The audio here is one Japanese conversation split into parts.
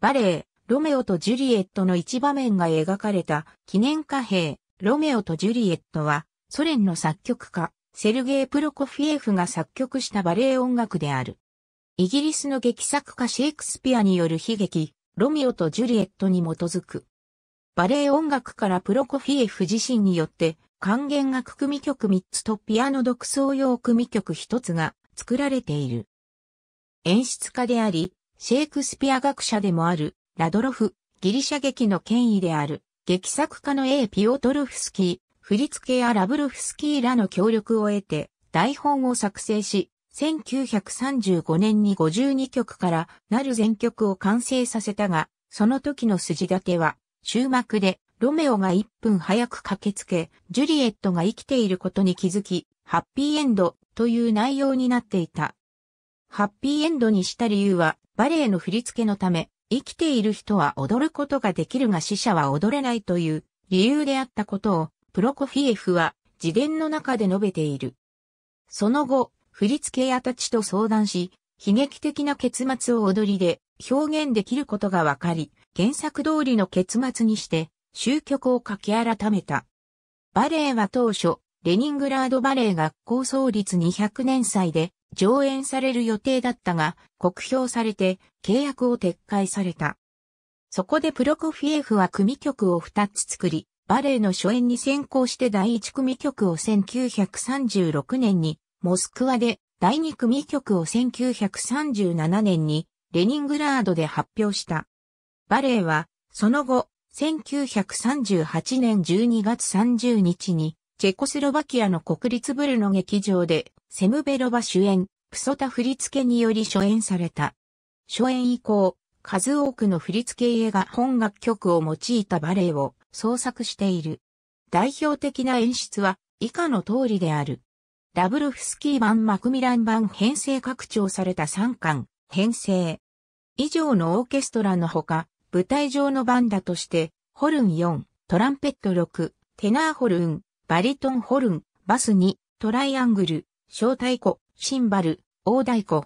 バレエ、ロメオとジュリエットの一場面が描かれた記念貨幣、ロメオとジュリエットは、ソ連の作曲家、セルゲイ・プロコフィエフが作曲したバレエ音楽である。イギリスの劇作家シェイクスピアによる悲劇、ロミオとジュリエットに基づく。バレエ音楽からプロコフィエフ自身によって、管弦楽組曲3つとピアノ独奏用組曲1つが作られている。演出家であり、シェイクスピア学者でもある、ラドロフ、ギリシャ劇の権威である、劇作家の A. ピオトルフスキー、振付やラブルフスキーらの協力を得て、台本を作成し、1935年に52曲からなる全曲を完成させたが、その時の筋立ては、終幕で、ロメオが1分早く駆けつけ、ジュリエットが生きていることに気づき、ハッピーエンドという内容になっていた。ハッピーエンドにした理由は、バレエの振り付けのため、生きている人は踊ることができるが死者は踊れないという理由であったことを、プロコフィエフは自伝の中で述べている。その後、振り付け屋たちと相談し、悲劇的な結末を踊りで表現できることが分かり、原作通りの結末にして、終局を書き改めた。バレエは当初、レニングラードバレエ学校創立200年祭で、上演される予定だったが、酷評されて契約を撤回された。そこでプロコフィエフは組曲を2つ作り、バレエの初演に先行して第1組曲を1936年にモスクワで、第2組曲を1937年にレニングラードで発表した。バレエは、その後、1938年12月30日に、チェコスロバキアの国立ブルの劇場でセムベロバ主演、プソタ振付により初演された。初演以降、数多くの振付映画本楽曲を用いたバレエを創作している。代表的な演出は以下の通りである。ダブルフスキー版マクミラン版編成拡張された3巻、編成。以上のオーケストラのほか、舞台上のバンダとして、ホルン4、トランペット6、テナーホルン、バリトンホルン、バス2、トライアングル、小太鼓、シンバル、大太鼓。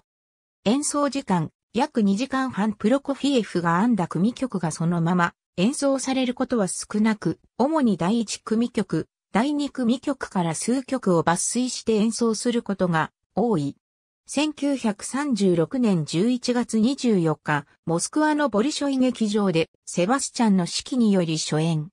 演奏時間、約2時間半プロコフィエフが編んだ組曲がそのまま演奏されることは少なく、主に第1組曲、第2組曲から数曲を抜粋して演奏することが多い。1936年11月24日、モスクワのボリショイ劇場でセバスチャンの指揮により初演。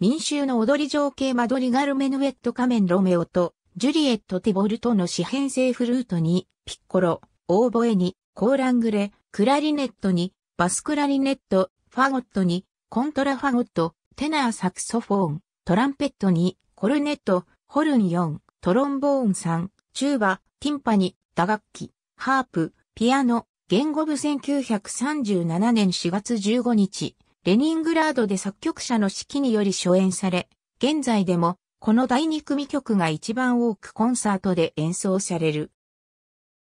民衆の踊り情景マドリガルメヌエット仮面ロメオとジュリエット・ティボルトの四編成フルートに、ピッコロ、オーボエに、コーラングレ、クラリネットに、バスクラリネット、ファゴットに、コントラファゴット、テナーサクソフォーン、トランペットに、コルネット、ホルン4、トロンボーン3、チューバ、ティンパニ、打楽器、ハープ、ピアノ、言語部1937年4月15日、レニングラードで作曲者の指揮により初演され、現在でもこの第2組曲が一番多くコンサートで演奏される。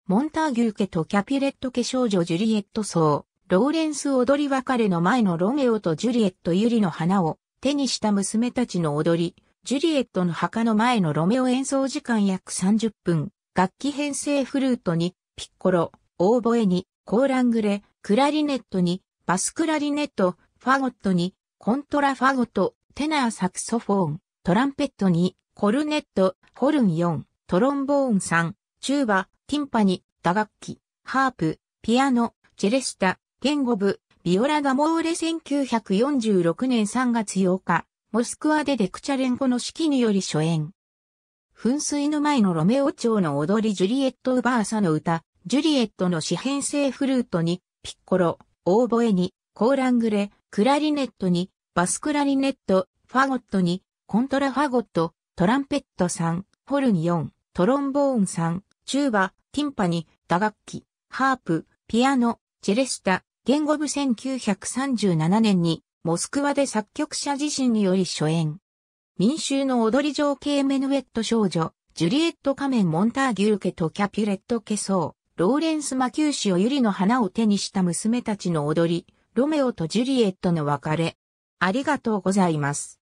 モンターギュー家とキャピュレット家少女ジュリエット層、ローレンス踊り別れの前のロメオとジュリエットユリの花を手にした娘たちの踊り、ジュリエットの墓の前のロメオ演奏時間約30分、楽器編成フルートに、ピッコロ、オーボエに、コーラングレ、クラリネットに、バスクラリネット、ファゴットに、コントラファゴット、テナーサクソフォーン、トランペット2、コルネット、ホルン4、トロンボーン3、チューバ、ティンパニ、打楽器、ハープ、ピアノ、チェレスタ、言語部、ビオラガモーレ1946年3月8日、モスクワでデクチャレンコの式により初演。噴水の前のロメオ町の踊りジュリエット・ウバーサの歌、ジュリエットの四編成フルートに、ピッコロ、オーボエに、コーラングレ、クラリネットに、バスクラリネット、ファゴットに、コントラファゴット、トランペット3、ホルン4、トロンボーン3、チューバ、ティンパニ、打楽器、ハープ、ピアノ、チェレスタ、言語部1937年に、モスクワで作曲者自身により初演。民衆の踊り情景メヌエット少女、ジュリエット仮面モンターギュル家とキャピュレット家層、ローレンス・マキューシオユリの花を手にした娘たちの踊り、ロメオとジュリエットの別れ。ありがとうございます。